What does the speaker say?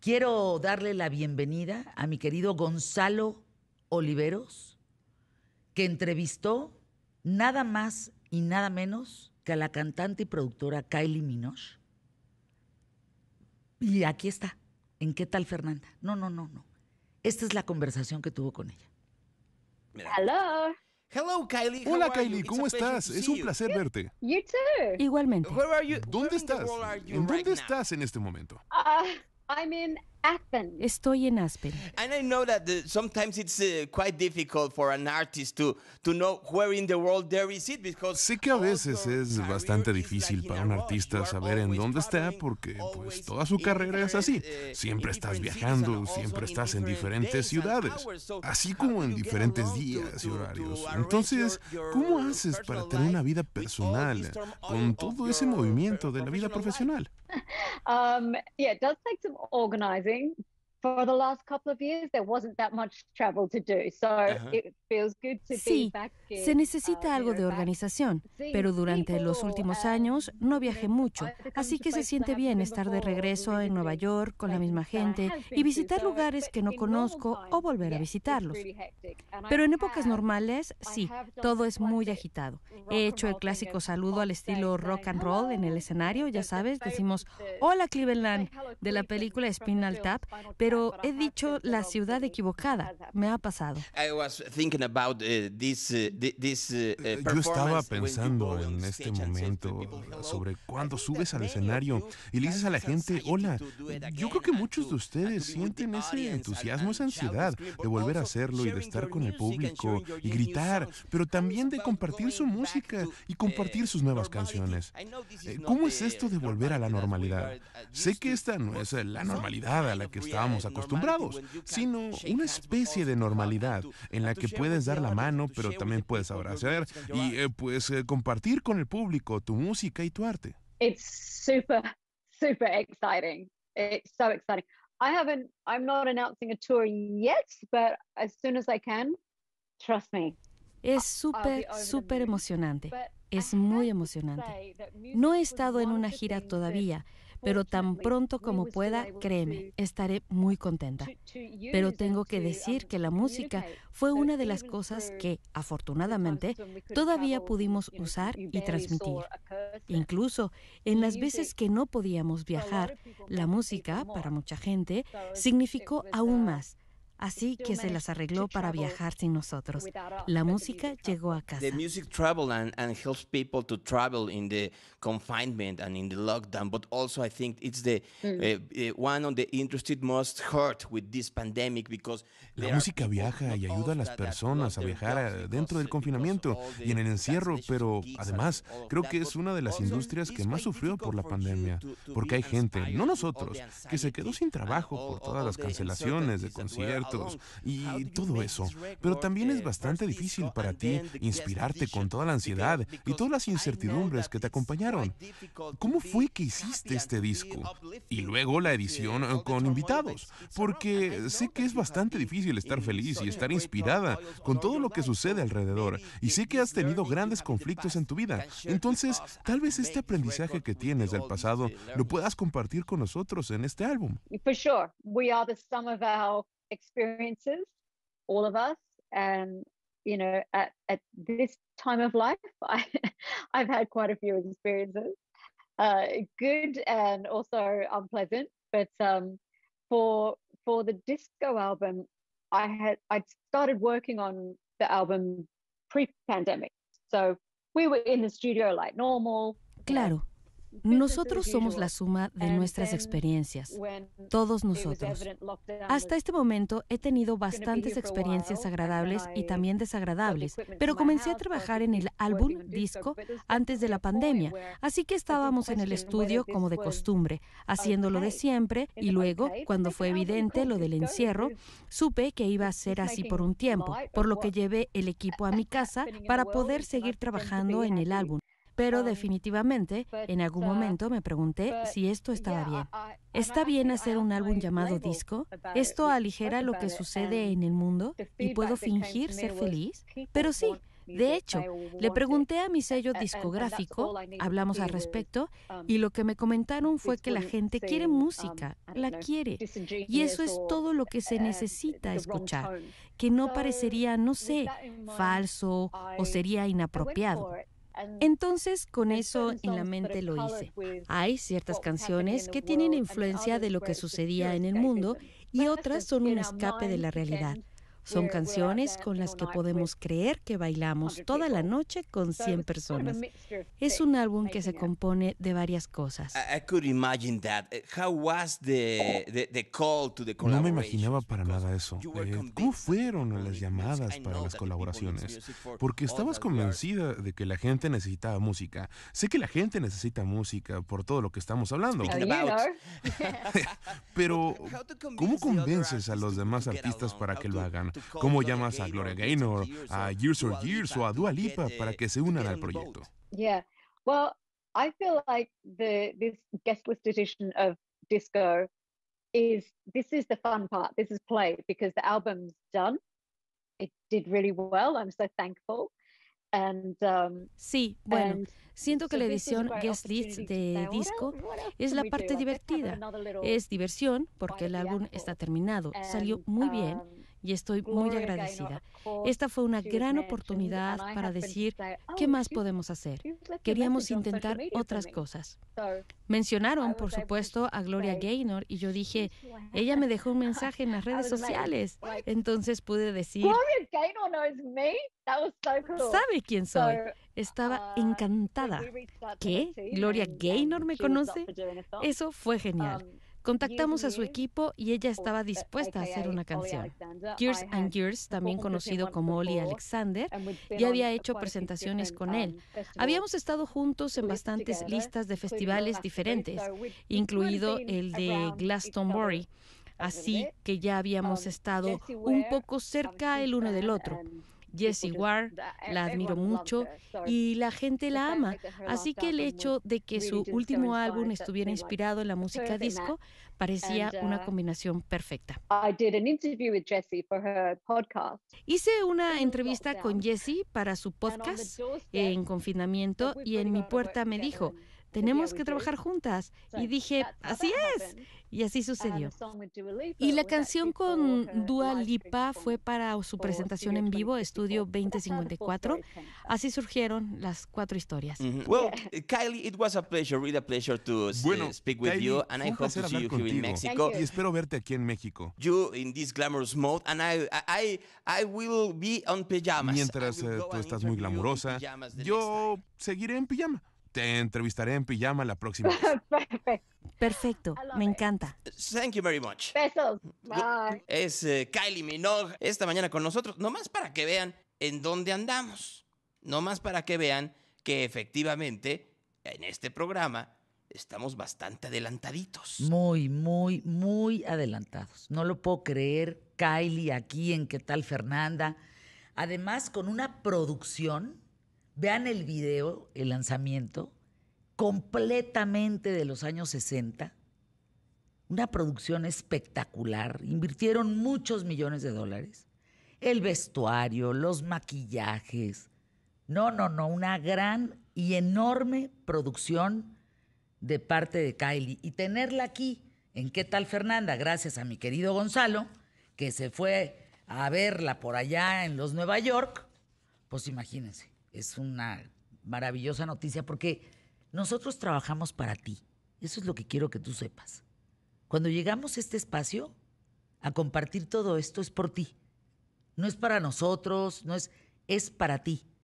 Quiero darle la bienvenida a mi querido Gonzalo Oliveros, que entrevistó nada más y nada menos que a la cantante y productora Kylie Minosh. Y aquí está, en qué tal Fernanda. No, no, no, no. Esta es la conversación que tuvo con ella. Hello. Hello, Kylie. Hola, Kylie, ¿cómo estás? Es un placer verte. You too. Igualmente. ¿Dónde estás? ¿En dónde estás en este momento? Ah. Estoy en Aspen. And Sé que a veces es bastante difícil para un artista saber en dónde está porque pues toda su carrera es así. Uh, siempre estás viajando, siempre estás en diferentes ciudades, así como en diferentes días y horarios. Entonces, ¿cómo haces para tener una vida personal con todo ese movimiento de la vida profesional? um, yeah, it does take some organizing, Sí, se necesita algo de organización, pero durante los últimos uh, años no viajé mucho, así que se siente bien estar de regreso en Nueva York con la misma gente y visitar lugares que no conozco o volver a visitarlos. Pero en épocas normales, sí, todo es muy agitado. He hecho el clásico saludo al estilo rock and roll en el escenario, ya sabes, decimos, hola Cleveland, de la película Spinal Tap, pero pero he dicho la ciudad equivocada. Me ha pasado. Uh, uh, uh, yo estaba pensando en este momento sobre cuando subes al escenario y le dices a la gente, hola, yo creo que muchos de ustedes sienten ese entusiasmo, esa ansiedad de volver a hacerlo y de estar con el público y gritar, pero también de compartir su música y compartir sus nuevas canciones. Eh, ¿Cómo es esto de volver a la normalidad? Sé que esta no es la normalidad a la que estábamos acostumbrados, sino una especie de normalidad en la que puedes dar la mano, pero también puedes abrazar y eh, eh, compartir con el público tu música y tu arte. It's super, super tour Es súper, súper emocionante. Es muy emocionante. No he estado en una gira todavía, pero tan pronto como pueda, créeme, estaré muy contenta. Pero tengo que decir que la música fue una de las cosas que, afortunadamente, todavía pudimos usar y transmitir. Incluso en las veces que no podíamos viajar, la música, para mucha gente, significó aún más Así que se las arregló para viajar sin nosotros. La música llegó a casa. la música viaja y ayuda a las personas a viajar dentro del eh, confinamiento y en el encierro, pero además creo que es una de las industrias que más sufrió por la pandemia, porque hay gente, no nosotros, que se quedó sin trabajo por todas las cancelaciones de conciertos y todo eso. Pero también es bastante difícil para ti inspirarte con toda la ansiedad y todas las incertidumbres que te acompañaron. ¿Cómo fue que hiciste este disco? Y luego la edición eh, con invitados, porque sé que es bastante difícil estar feliz y estar inspirada con todo lo que sucede alrededor. Y sé que has tenido grandes conflictos en tu vida. Entonces, tal vez este aprendizaje que tienes del pasado lo puedas compartir con nosotros en este álbum. For experiences, all of us. And, you know, at, at this time of life, I, I've had quite a few experiences, uh, good and also unpleasant. But um, for for the disco album, I had I'd started working on the album pre-pandemic, so we were in the studio like normal. Claro. Nosotros somos la suma de nuestras experiencias, todos nosotros. Hasta este momento he tenido bastantes experiencias agradables y también desagradables, pero comencé a trabajar en el álbum disco antes de la pandemia, así que estábamos en el estudio como de costumbre, haciéndolo de siempre y luego, cuando fue evidente lo del encierro, supe que iba a ser así por un tiempo, por lo que llevé el equipo a mi casa para poder seguir trabajando en el álbum. Pero um, definitivamente, en algún uh, momento me pregunté si esto estaba bien. ¿Está bien hacer un álbum llamado disco? ¿Esto aligera lo que sucede en el mundo y puedo fingir ser feliz? Pero sí, de hecho, le pregunté a mi sello discográfico, hablamos al respecto, um, y lo que me comentaron fue que la gente quiere um, música, la quiere. Y eso es todo lo que se necesita escuchar, que no parecería, no sé, falso o sería inapropiado. Entonces con eso en la mente lo hice. Hay ciertas canciones que tienen influencia de lo que sucedía en el mundo y otras son un escape de la realidad. Son canciones con las que podemos creer que bailamos toda la noche con 100 personas. Es un álbum que se compone de varias cosas. No me imaginaba para nada eso. Eh, ¿Cómo fueron las llamadas para las colaboraciones? Porque estabas convencida de que la gente necesitaba música. Sé que la gente necesita música por todo lo que estamos hablando. Pero, ¿cómo convences a los demás artistas para que lo hagan? ¿Cómo llamas a Gloria Gaynor, a Years or Years o a Dua Lipa para que se unan al proyecto? Yeah. Well, I feel like this guest list edition of Disco is the fun part. This is play because the done. It did really well. I'm so thankful. And, um, sí, bueno, siento que la edición Guest List de disco es la parte divertida. Es diversión porque el álbum está terminado, salió muy bien um, y estoy muy agradecida. Oh, Esta fue una gran oportunidad para decir qué más podemos hacer. Queríamos intentar otras cosas. Mencionaron, por pues, supuesto, a Gloria Gaynor y yo dije, ella me dejó un mensaje en las redes sociales. Entonces pude decir, ¿sabe quién soy? Uh, Estaba encantada. ¿Qué? ¿Gloria Gaynor me conoce? Eso fue genial. Um, Contactamos a su equipo y ella pues, estaba eh, dispuesta a hacer una canción. Gears and Gears, también conocido como Oli Alexander, ya había hecho presentaciones con él. Habíamos estado juntos en bastantes listas de festivales diferentes, incluido el de Glastonbury. Así que ya habíamos estado un poco cerca el uno del otro. Jessie Ward, uh, e, la admiro mucho y la gente la ama. Así que el hecho de que su último álbum estuviera inspirado en la música disco parecía una uh, combinación perfecta. Hice una entrevista con Jessie para su podcast en confinamiento y en mi puerta me dijo, tenemos que trabajar juntas. Y dije, así es. Y así sucedió. Y la canción con Dua Lipa fue para su presentación en vivo, Estudio 2054. Así surgieron las cuatro historias. Bueno, Kylie, bueno, Kylie, you and placer hope to see you contigo. Y espero verte aquí en México. You in this glamorous mode and I I I will Mientras eh, tú estás muy glamurosa, yo seguiré en pijama. Te entrevistaré en pijama la próxima. Perfecto. Perfecto, me encanta. Thank you very much. Besos. Bye. Es eh, Kylie Minogue esta mañana con nosotros, nomás para que vean en dónde andamos. Nomás para que vean que efectivamente en este programa estamos bastante adelantaditos. Muy, muy, muy adelantados. No lo puedo creer, Kylie aquí en qué tal Fernanda. Además, con una producción Vean el video, el lanzamiento, completamente de los años 60. Una producción espectacular. Invirtieron muchos millones de dólares. El vestuario, los maquillajes. No, no, no, una gran y enorme producción de parte de Kylie. Y tenerla aquí en ¿Qué tal Fernanda? Gracias a mi querido Gonzalo, que se fue a verla por allá en los Nueva York. Pues imagínense es una maravillosa noticia porque nosotros trabajamos para ti. Eso es lo que quiero que tú sepas. Cuando llegamos a este espacio a compartir todo esto es por ti. No es para nosotros, no es es para ti.